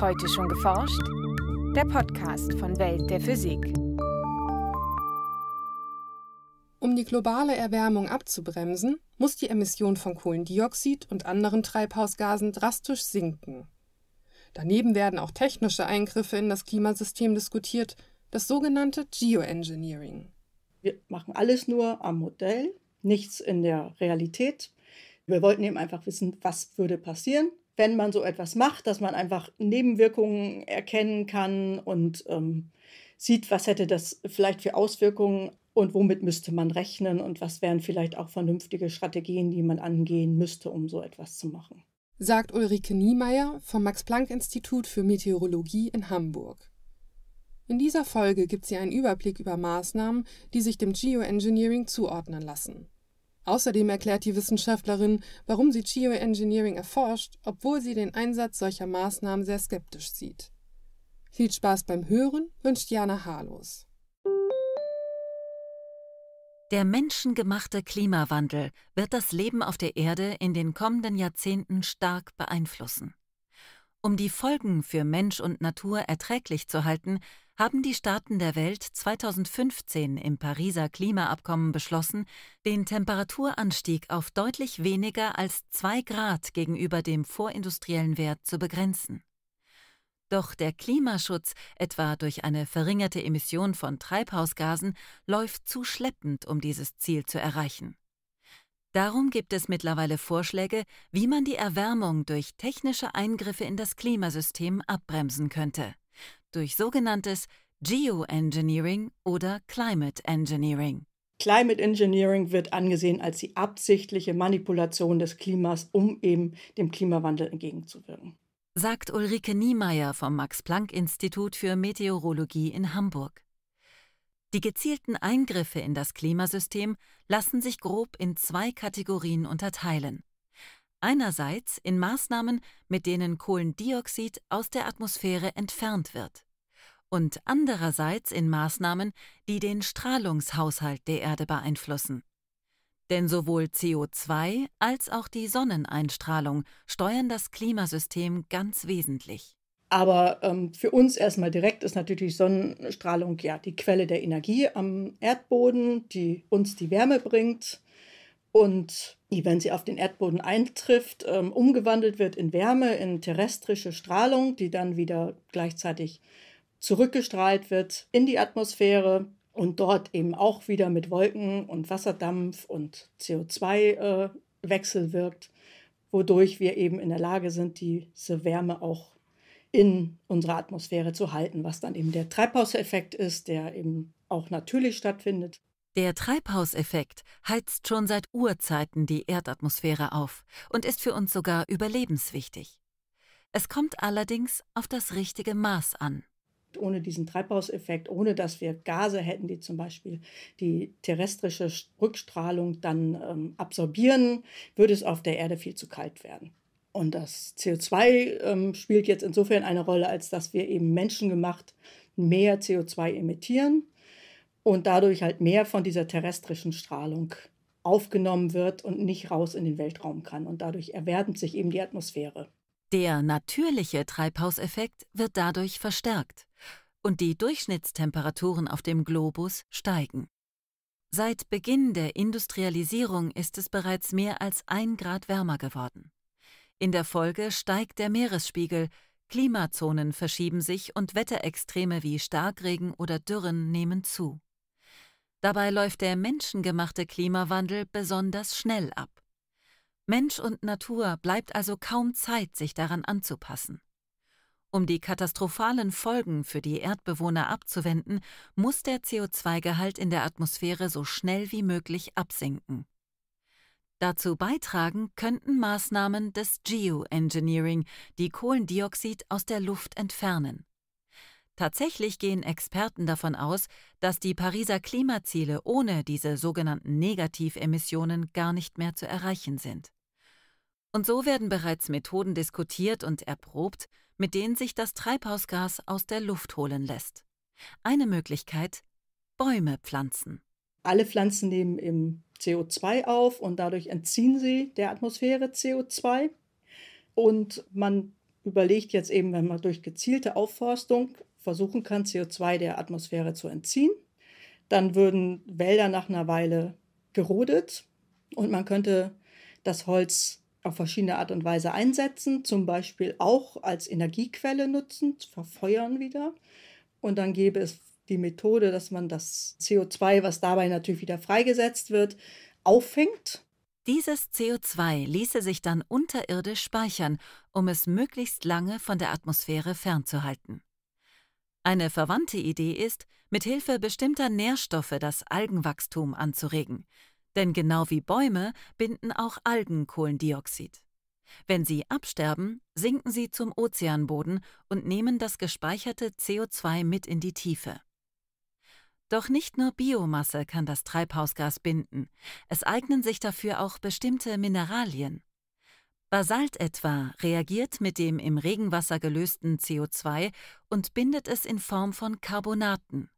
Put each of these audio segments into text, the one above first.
Heute schon geforscht? Der Podcast von Welt der Physik. Um die globale Erwärmung abzubremsen, muss die Emission von Kohlendioxid und anderen Treibhausgasen drastisch sinken. Daneben werden auch technische Eingriffe in das Klimasystem diskutiert, das sogenannte Geoengineering. Wir machen alles nur am Modell, nichts in der Realität. Wir wollten eben einfach wissen, was würde passieren, wenn man so etwas macht, dass man einfach Nebenwirkungen erkennen kann und ähm, sieht, was hätte das vielleicht für Auswirkungen und womit müsste man rechnen und was wären vielleicht auch vernünftige Strategien, die man angehen müsste, um so etwas zu machen. Sagt Ulrike Niemeyer vom Max-Planck-Institut für Meteorologie in Hamburg. In dieser Folge gibt sie einen Überblick über Maßnahmen, die sich dem Geoengineering zuordnen lassen. Außerdem erklärt die Wissenschaftlerin, warum sie Geoengineering erforscht, obwohl sie den Einsatz solcher Maßnahmen sehr skeptisch sieht. Viel Spaß beim Hören wünscht Jana Harlos. Der menschengemachte Klimawandel wird das Leben auf der Erde in den kommenden Jahrzehnten stark beeinflussen. Um die Folgen für Mensch und Natur erträglich zu halten, haben die Staaten der Welt 2015 im Pariser Klimaabkommen beschlossen, den Temperaturanstieg auf deutlich weniger als 2 Grad gegenüber dem vorindustriellen Wert zu begrenzen. Doch der Klimaschutz, etwa durch eine verringerte Emission von Treibhausgasen, läuft zu schleppend, um dieses Ziel zu erreichen. Darum gibt es mittlerweile Vorschläge, wie man die Erwärmung durch technische Eingriffe in das Klimasystem abbremsen könnte. Durch sogenanntes Geoengineering oder Climate Engineering. Climate Engineering wird angesehen als die absichtliche Manipulation des Klimas, um eben dem Klimawandel entgegenzuwirken. Sagt Ulrike Niemeyer vom Max Planck Institut für Meteorologie in Hamburg. Die gezielten Eingriffe in das Klimasystem lassen sich grob in zwei Kategorien unterteilen. Einerseits in Maßnahmen, mit denen Kohlendioxid aus der Atmosphäre entfernt wird und andererseits in Maßnahmen, die den Strahlungshaushalt der Erde beeinflussen. Denn sowohl CO2 als auch die Sonneneinstrahlung steuern das Klimasystem ganz wesentlich. Aber ähm, für uns erstmal direkt ist natürlich Sonnenstrahlung ja die Quelle der Energie am Erdboden, die uns die Wärme bringt und die, wenn sie auf den Erdboden eintrifft, ähm, umgewandelt wird in Wärme, in terrestrische Strahlung, die dann wieder gleichzeitig zurückgestrahlt wird in die Atmosphäre und dort eben auch wieder mit Wolken und Wasserdampf und CO2 äh, wirkt, wodurch wir eben in der Lage sind, diese Wärme auch zu in unserer Atmosphäre zu halten, was dann eben der Treibhauseffekt ist, der eben auch natürlich stattfindet. Der Treibhauseffekt heizt schon seit Urzeiten die Erdatmosphäre auf und ist für uns sogar überlebenswichtig. Es kommt allerdings auf das richtige Maß an. Ohne diesen Treibhauseffekt, ohne dass wir Gase hätten, die zum Beispiel die terrestrische Rückstrahlung dann ähm, absorbieren, würde es auf der Erde viel zu kalt werden. Und das CO2 ähm, spielt jetzt insofern eine Rolle, als dass wir eben menschengemacht mehr CO2 emittieren und dadurch halt mehr von dieser terrestrischen Strahlung aufgenommen wird und nicht raus in den Weltraum kann. Und dadurch erwärmt sich eben die Atmosphäre. Der natürliche Treibhauseffekt wird dadurch verstärkt und die Durchschnittstemperaturen auf dem Globus steigen. Seit Beginn der Industrialisierung ist es bereits mehr als ein Grad wärmer geworden. In der Folge steigt der Meeresspiegel, Klimazonen verschieben sich und Wetterextreme wie Starkregen oder Dürren nehmen zu. Dabei läuft der menschengemachte Klimawandel besonders schnell ab. Mensch und Natur bleibt also kaum Zeit, sich daran anzupassen. Um die katastrophalen Folgen für die Erdbewohner abzuwenden, muss der CO2-Gehalt in der Atmosphäre so schnell wie möglich absinken. Dazu beitragen könnten Maßnahmen des Geoengineering, die Kohlendioxid aus der Luft entfernen. Tatsächlich gehen Experten davon aus, dass die Pariser Klimaziele ohne diese sogenannten Negativemissionen gar nicht mehr zu erreichen sind. Und so werden bereits Methoden diskutiert und erprobt, mit denen sich das Treibhausgas aus der Luft holen lässt. Eine Möglichkeit Bäume pflanzen. Alle Pflanzen nehmen im CO2 auf und dadurch entziehen sie der Atmosphäre CO2. Und man überlegt jetzt eben, wenn man durch gezielte Aufforstung versuchen kann, CO2 der Atmosphäre zu entziehen, dann würden Wälder nach einer Weile gerodet und man könnte das Holz auf verschiedene Art und Weise einsetzen, zum Beispiel auch als Energiequelle nutzen, verfeuern wieder. Und dann gäbe es die Methode, dass man das CO2, was dabei natürlich wieder freigesetzt wird, auffängt. Dieses CO2 ließe sich dann unterirdisch speichern, um es möglichst lange von der Atmosphäre fernzuhalten. Eine verwandte Idee ist, mit Hilfe bestimmter Nährstoffe das Algenwachstum anzuregen. Denn genau wie Bäume binden auch Algen Kohlendioxid. Wenn sie absterben, sinken sie zum Ozeanboden und nehmen das gespeicherte CO2 mit in die Tiefe. Doch nicht nur Biomasse kann das Treibhausgas binden, es eignen sich dafür auch bestimmte Mineralien. Basalt etwa reagiert mit dem im Regenwasser gelösten CO2 und bindet es in Form von Carbonaten.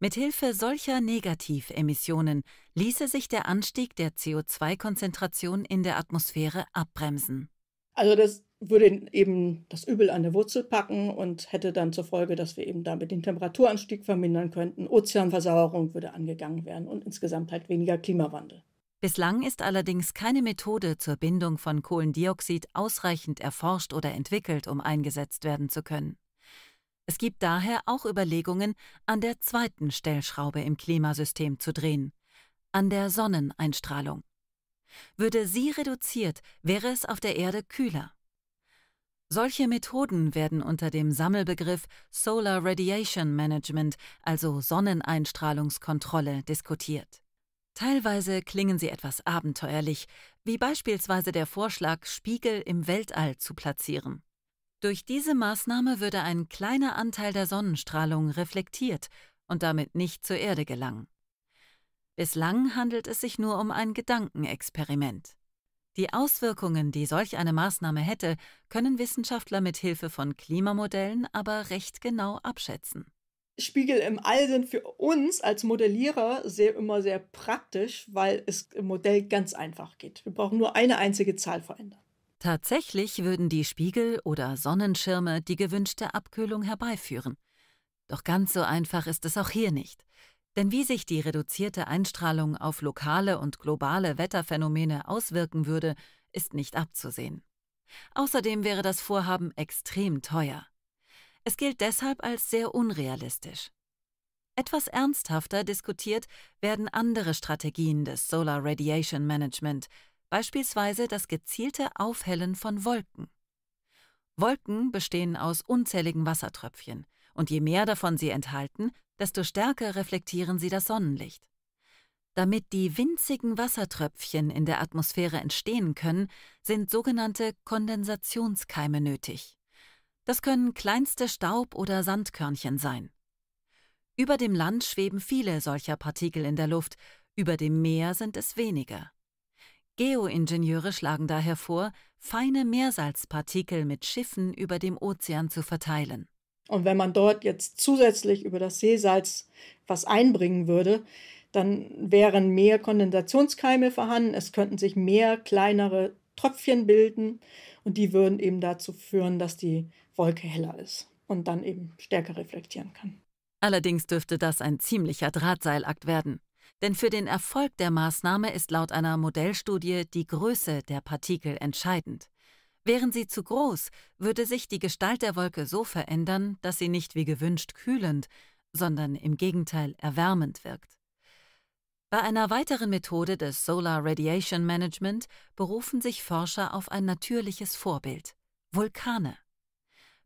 Mithilfe solcher Negativemissionen ließe sich der Anstieg der CO2-Konzentration in der Atmosphäre abbremsen. Also das würde eben das Übel an der Wurzel packen und hätte dann zur Folge, dass wir eben damit den Temperaturanstieg vermindern könnten. Ozeanversauerung würde angegangen werden und insgesamt halt weniger Klimawandel. Bislang ist allerdings keine Methode zur Bindung von Kohlendioxid ausreichend erforscht oder entwickelt, um eingesetzt werden zu können. Es gibt daher auch Überlegungen, an der zweiten Stellschraube im Klimasystem zu drehen, an der Sonneneinstrahlung. Würde sie reduziert, wäre es auf der Erde kühler. Solche Methoden werden unter dem Sammelbegriff Solar Radiation Management, also Sonneneinstrahlungskontrolle, diskutiert. Teilweise klingen sie etwas abenteuerlich, wie beispielsweise der Vorschlag, Spiegel im Weltall zu platzieren. Durch diese Maßnahme würde ein kleiner Anteil der Sonnenstrahlung reflektiert und damit nicht zur Erde gelangen. Bislang handelt es sich nur um ein Gedankenexperiment. Die Auswirkungen, die solch eine Maßnahme hätte, können Wissenschaftler mit Hilfe von Klimamodellen aber recht genau abschätzen. Spiegel im All sind für uns als Modellierer sehr, immer sehr praktisch, weil es im Modell ganz einfach geht. Wir brauchen nur eine einzige Zahl verändern. Tatsächlich würden die Spiegel oder Sonnenschirme die gewünschte Abkühlung herbeiführen. Doch ganz so einfach ist es auch hier nicht. Denn wie sich die reduzierte Einstrahlung auf lokale und globale Wetterphänomene auswirken würde, ist nicht abzusehen. Außerdem wäre das Vorhaben extrem teuer. Es gilt deshalb als sehr unrealistisch. Etwas ernsthafter diskutiert werden andere Strategien des Solar Radiation Management, beispielsweise das gezielte Aufhellen von Wolken. Wolken bestehen aus unzähligen Wassertröpfchen, und je mehr davon sie enthalten, desto stärker reflektieren sie das Sonnenlicht. Damit die winzigen Wassertröpfchen in der Atmosphäre entstehen können, sind sogenannte Kondensationskeime nötig. Das können kleinste Staub- oder Sandkörnchen sein. Über dem Land schweben viele solcher Partikel in der Luft, über dem Meer sind es weniger. Geoingenieure schlagen daher vor, feine Meersalzpartikel mit Schiffen über dem Ozean zu verteilen. Und wenn man dort jetzt zusätzlich über das Seesalz was einbringen würde, dann wären mehr Kondensationskeime vorhanden, es könnten sich mehr kleinere Tröpfchen bilden und die würden eben dazu führen, dass die Wolke heller ist und dann eben stärker reflektieren kann. Allerdings dürfte das ein ziemlicher Drahtseilakt werden. Denn für den Erfolg der Maßnahme ist laut einer Modellstudie die Größe der Partikel entscheidend. Wären sie zu groß, würde sich die Gestalt der Wolke so verändern, dass sie nicht wie gewünscht kühlend, sondern im Gegenteil erwärmend wirkt. Bei einer weiteren Methode des Solar Radiation Management berufen sich Forscher auf ein natürliches Vorbild Vulkane.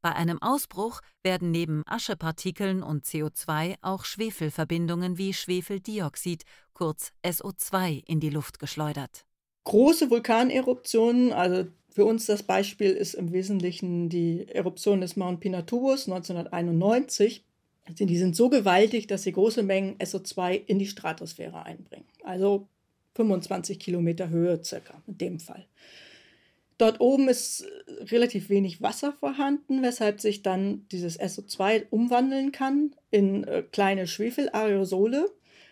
Bei einem Ausbruch werden neben Aschepartikeln und CO2 auch Schwefelverbindungen wie Schwefeldioxid, kurz SO2, in die Luft geschleudert. Große Vulkaneruptionen, also für uns das Beispiel ist im Wesentlichen die Eruption des Mount Pinaturbos 1991. Die sind so gewaltig, dass sie große Mengen SO2 in die Stratosphäre einbringen. Also 25 Kilometer Höhe circa in dem Fall. Dort oben ist relativ wenig Wasser vorhanden, weshalb sich dann dieses SO2 umwandeln kann in äh, kleine Schwefelaerosole,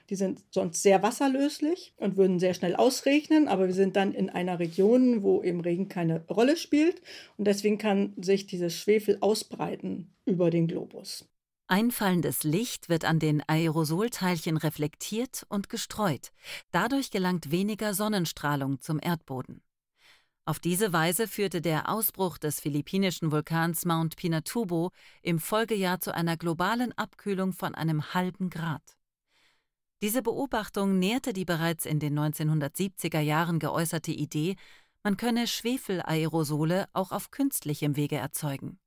die sind sonst sehr wasserlöslich und würden sehr schnell ausregnen, aber wir sind dann in einer Region, wo eben Regen keine Rolle spielt und deswegen kann sich dieses Schwefel ausbreiten über den Globus. Einfallendes Licht wird an den Aerosolteilchen reflektiert und gestreut. Dadurch gelangt weniger Sonnenstrahlung zum Erdboden. Auf diese Weise führte der Ausbruch des philippinischen Vulkans Mount Pinatubo im Folgejahr zu einer globalen Abkühlung von einem halben Grad. Diese Beobachtung nährte die bereits in den 1970er Jahren geäußerte Idee, man könne Schwefelaerosole auch auf künstlichem Wege erzeugen.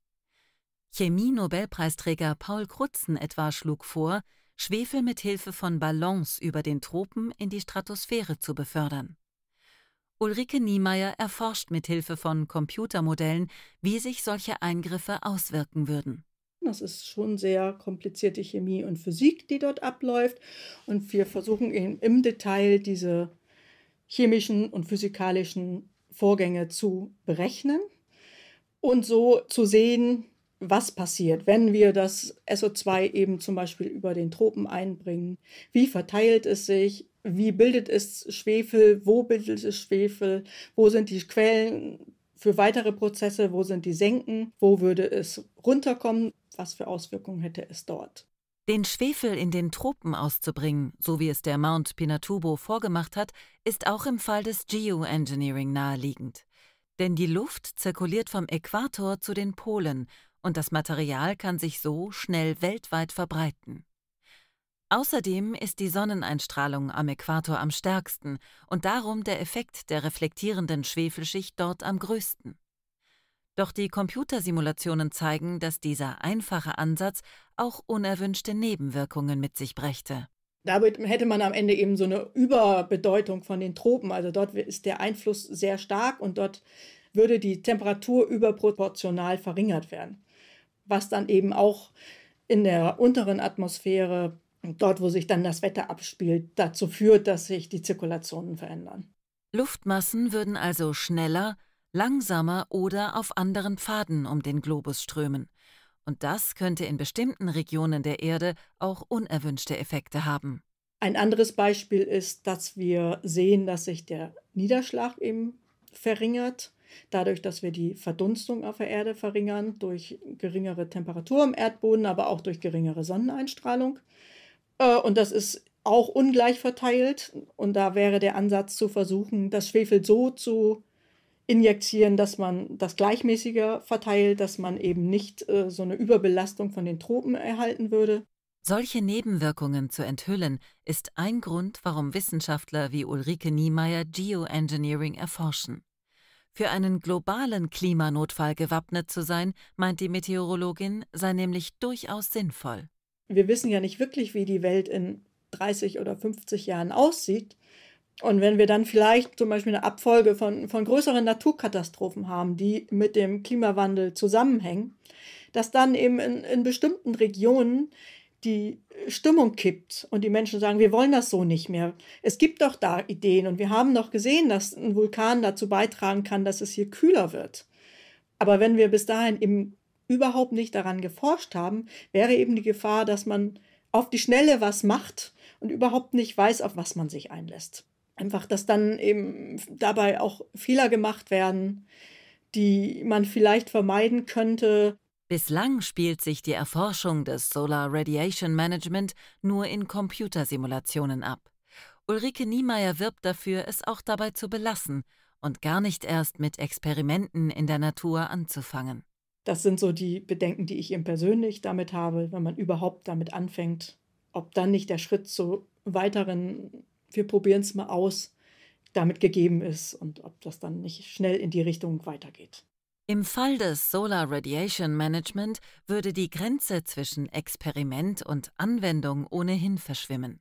Chemie-Nobelpreisträger Paul Krutzen etwa schlug vor, Schwefel mit Hilfe von Ballons über den Tropen in die Stratosphäre zu befördern. Ulrike Niemeyer erforscht mit Hilfe von Computermodellen, wie sich solche Eingriffe auswirken würden. Das ist schon sehr komplizierte Chemie und Physik, die dort abläuft. Und wir versuchen eben im Detail diese chemischen und physikalischen Vorgänge zu berechnen und so zu sehen, was passiert, wenn wir das SO2 eben zum Beispiel über den Tropen einbringen. Wie verteilt es sich? Wie bildet es Schwefel? Wo bildet es Schwefel? Wo sind die Quellen für weitere Prozesse? Wo sind die Senken? Wo würde es runterkommen? was für Auswirkungen hätte es dort. Den Schwefel in den Tropen auszubringen, so wie es der Mount Pinatubo vorgemacht hat, ist auch im Fall des Geoengineering naheliegend. Denn die Luft zirkuliert vom Äquator zu den Polen und das Material kann sich so schnell weltweit verbreiten. Außerdem ist die Sonneneinstrahlung am Äquator am stärksten und darum der Effekt der reflektierenden Schwefelschicht dort am größten. Doch die Computersimulationen zeigen, dass dieser einfache Ansatz auch unerwünschte Nebenwirkungen mit sich brächte. Damit hätte man am Ende eben so eine Überbedeutung von den Tropen. Also dort ist der Einfluss sehr stark und dort würde die Temperatur überproportional verringert werden. Was dann eben auch in der unteren Atmosphäre, dort wo sich dann das Wetter abspielt, dazu führt, dass sich die Zirkulationen verändern. Luftmassen würden also schneller, langsamer oder auf anderen Pfaden um den Globus strömen. Und das könnte in bestimmten Regionen der Erde auch unerwünschte Effekte haben. Ein anderes Beispiel ist, dass wir sehen, dass sich der Niederschlag eben verringert. Dadurch, dass wir die Verdunstung auf der Erde verringern, durch geringere Temperatur im Erdboden, aber auch durch geringere Sonneneinstrahlung. Äh, und das ist auch ungleich verteilt. Und da wäre der Ansatz zu versuchen, das Schwefel so zu injektieren, dass man das gleichmäßiger verteilt, dass man eben nicht äh, so eine Überbelastung von den Tropen erhalten würde. Solche Nebenwirkungen zu enthüllen, ist ein Grund, warum Wissenschaftler wie Ulrike Niemeyer Geoengineering erforschen. Für einen globalen Klimanotfall gewappnet zu sein, meint die Meteorologin, sei nämlich durchaus sinnvoll. Wir wissen ja nicht wirklich, wie die Welt in 30 oder 50 Jahren aussieht. Und wenn wir dann vielleicht zum Beispiel eine Abfolge von, von größeren Naturkatastrophen haben, die mit dem Klimawandel zusammenhängen, dass dann eben in, in bestimmten Regionen die Stimmung kippt und die Menschen sagen, wir wollen das so nicht mehr. Es gibt doch da Ideen und wir haben doch gesehen, dass ein Vulkan dazu beitragen kann, dass es hier kühler wird. Aber wenn wir bis dahin eben überhaupt nicht daran geforscht haben, wäre eben die Gefahr, dass man auf die Schnelle was macht und überhaupt nicht weiß, auf was man sich einlässt einfach, dass dann eben dabei auch Fehler gemacht werden, die man vielleicht vermeiden könnte. Bislang spielt sich die Erforschung des Solar Radiation Management nur in Computersimulationen ab. Ulrike Niemeyer wirbt dafür, es auch dabei zu belassen und gar nicht erst mit Experimenten in der Natur anzufangen. Das sind so die Bedenken, die ich eben persönlich damit habe, wenn man überhaupt damit anfängt, ob dann nicht der Schritt zu weiteren wir probieren es mal aus, damit gegeben ist und ob das dann nicht schnell in die Richtung weitergeht. Im Fall des Solar Radiation Management würde die Grenze zwischen Experiment und Anwendung ohnehin verschwimmen.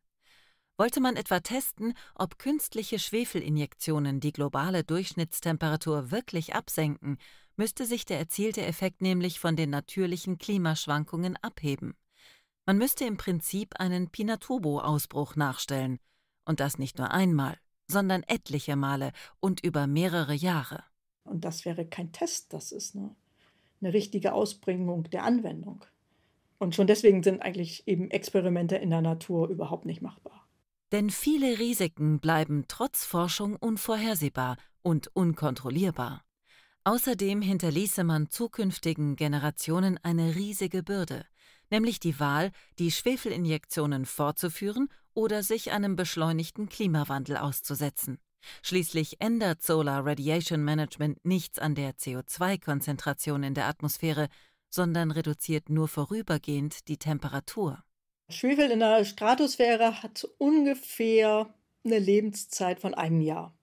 Wollte man etwa testen, ob künstliche Schwefelinjektionen die globale Durchschnittstemperatur wirklich absenken, müsste sich der erzielte Effekt nämlich von den natürlichen Klimaschwankungen abheben. Man müsste im Prinzip einen Pinatubo-Ausbruch nachstellen – und das nicht nur einmal, sondern etliche Male und über mehrere Jahre. Und das wäre kein Test, das ist eine, eine richtige Ausbringung der Anwendung. Und schon deswegen sind eigentlich eben Experimente in der Natur überhaupt nicht machbar. Denn viele Risiken bleiben trotz Forschung unvorhersehbar und unkontrollierbar. Außerdem hinterließe man zukünftigen Generationen eine riesige Bürde, nämlich die Wahl, die Schwefelinjektionen fortzuführen oder sich einem beschleunigten Klimawandel auszusetzen. Schließlich ändert Solar Radiation Management nichts an der CO2-Konzentration in der Atmosphäre, sondern reduziert nur vorübergehend die Temperatur. Schwefel in der Stratosphäre hat ungefähr eine Lebenszeit von einem Jahr.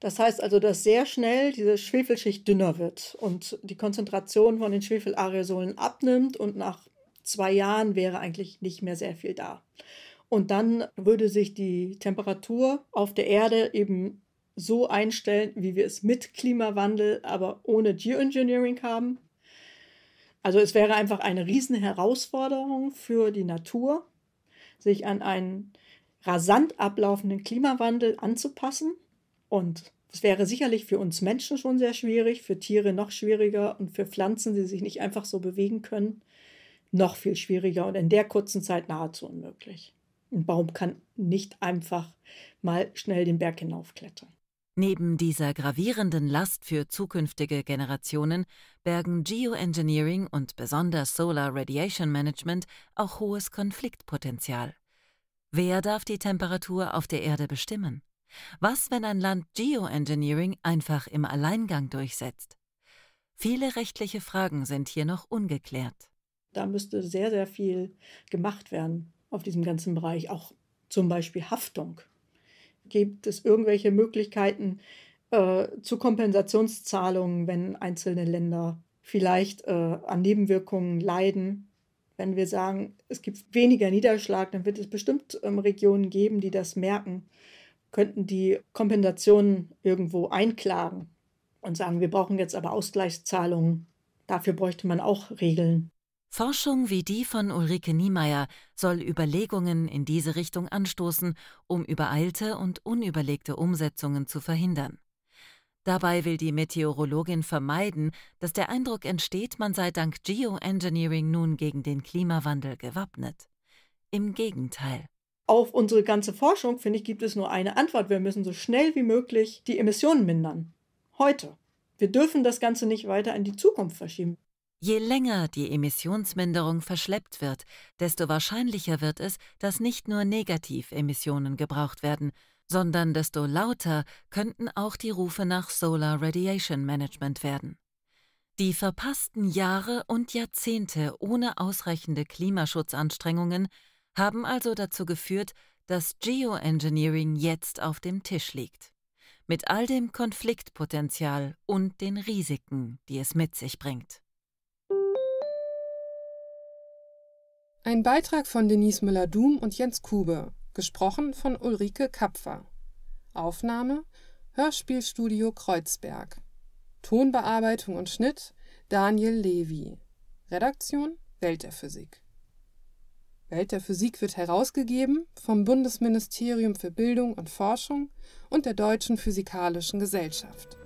Das heißt also, dass sehr schnell diese Schwefelschicht dünner wird und die Konzentration von den Schwefelaerosolen abnimmt und nach zwei Jahren wäre eigentlich nicht mehr sehr viel da. Und dann würde sich die Temperatur auf der Erde eben so einstellen, wie wir es mit Klimawandel, aber ohne Geoengineering haben. Also es wäre einfach eine riesen Herausforderung für die Natur, sich an einen rasant ablaufenden Klimawandel anzupassen. Und es wäre sicherlich für uns Menschen schon sehr schwierig, für Tiere noch schwieriger und für Pflanzen, die sich nicht einfach so bewegen können, noch viel schwieriger und in der kurzen Zeit nahezu unmöglich. Ein Baum kann nicht einfach mal schnell den Berg hinaufklettern. Neben dieser gravierenden Last für zukünftige Generationen bergen Geoengineering und besonders Solar Radiation Management auch hohes Konfliktpotenzial. Wer darf die Temperatur auf der Erde bestimmen? Was, wenn ein Land Geoengineering einfach im Alleingang durchsetzt? Viele rechtliche Fragen sind hier noch ungeklärt. Da müsste sehr, sehr viel gemacht werden auf diesem ganzen Bereich, auch zum Beispiel Haftung. Gibt es irgendwelche Möglichkeiten äh, zu Kompensationszahlungen, wenn einzelne Länder vielleicht äh, an Nebenwirkungen leiden? Wenn wir sagen, es gibt weniger Niederschlag, dann wird es bestimmt ähm, Regionen geben, die das merken. Könnten die Kompensationen irgendwo einklagen und sagen, wir brauchen jetzt aber Ausgleichszahlungen. Dafür bräuchte man auch Regeln. Forschung wie die von Ulrike Niemeyer soll Überlegungen in diese Richtung anstoßen, um übereilte und unüberlegte Umsetzungen zu verhindern. Dabei will die Meteorologin vermeiden, dass der Eindruck entsteht, man sei dank Geoengineering nun gegen den Klimawandel gewappnet. Im Gegenteil. Auf unsere ganze Forschung, finde ich, gibt es nur eine Antwort. Wir müssen so schnell wie möglich die Emissionen mindern. Heute. Wir dürfen das Ganze nicht weiter in die Zukunft verschieben. Je länger die Emissionsminderung verschleppt wird, desto wahrscheinlicher wird es, dass nicht nur Negativemissionen gebraucht werden, sondern desto lauter könnten auch die Rufe nach Solar Radiation Management werden. Die verpassten Jahre und Jahrzehnte ohne ausreichende Klimaschutzanstrengungen haben also dazu geführt, dass Geoengineering jetzt auf dem Tisch liegt. Mit all dem Konfliktpotenzial und den Risiken, die es mit sich bringt. Ein Beitrag von Denise Müller-Dum und Jens Kube, gesprochen von Ulrike Kapfer. Aufnahme Hörspielstudio Kreuzberg. Tonbearbeitung und Schnitt Daniel Levy. Redaktion Welt der Physik. Welt der Physik wird herausgegeben vom Bundesministerium für Bildung und Forschung und der Deutschen Physikalischen Gesellschaft.